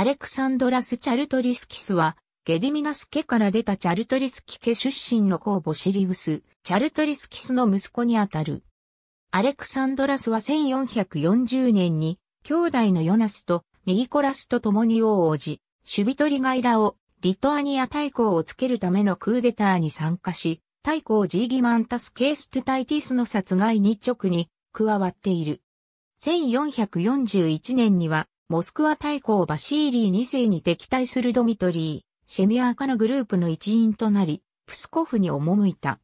アレクサンドラス・チャルトリスキスは、ゲディミナス家から出たチャルトリスキ家出身の公母シリウス、チャルトリスキスの息子にあたる。アレクサンドラスは1440年に、兄弟のヨナスとミギコラスと共に王をじ、守備取りリガイラをリトアニア大公をつけるためのクーデターに参加し、大公ジーギマンタス・ケース・トゥ・タイティスの殺害に直に加わっている。1441年にはモスクワ大公バシーリー2世に敵対するドミトリー、シェミアーカのグループの一員となり、プスコフに赴いた。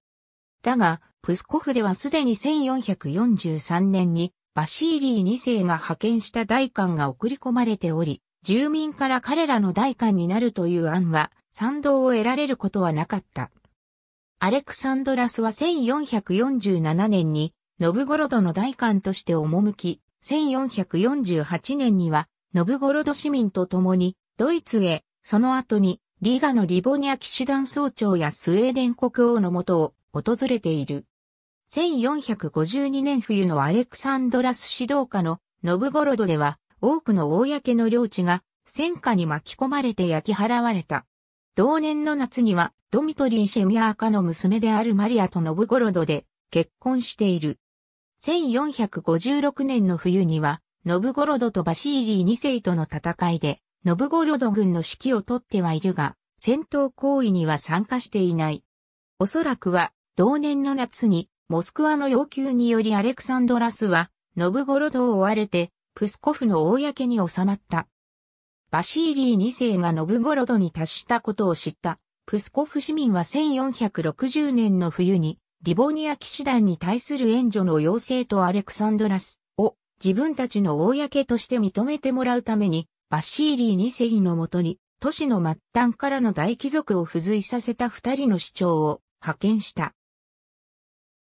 だが、プスコフではすでに1443年にバシーリー2世が派遣した大官が送り込まれており、住民から彼らの大官になるという案は賛同を得られることはなかった。アレクサンドラスは1447年にノブゴロドの大官として赴き、1448年にはノブゴロド市民と共に、ドイツへ、その後に、リーガのリボニア騎士団総長やスウェーデン国王のもとを訪れている。1452年冬のアレクサンドラス指導下のノブゴロドでは多くの公の領地が戦火に巻き込まれて焼き払われた。同年の夏にはドミトリー・シェミアーカの娘であるマリアとノブゴロドで結婚している。1456年の冬にはノブゴロドとバシーリー2世との戦いで、ノブゴロド軍の指揮を取ってはいるが、戦闘行為には参加していない。おそらくは、同年の夏に、モスクワの要求によりアレクサンドラスは、ノブゴロドを追われて、プスコフの公に収まった。バシーリー2世がノブゴロドに達したことを知った、プスコフ市民は1460年の冬に、リボニア騎士団に対する援助の要請とアレクサンドラス、自分たちの公として認めてもらうために、バッシーリー2世のもとに、都市の末端からの大貴族を付随させた二人の市長を派遣した。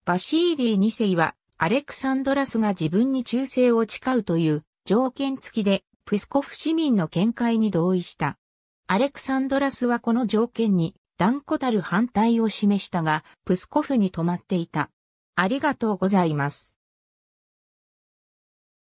バシーリー2世は、アレクサンドラスが自分に忠誠を誓うという条件付きで、プスコフ市民の見解に同意した。アレクサンドラスはこの条件に断固たる反対を示したが、プスコフに泊まっていた。ありがとうございます。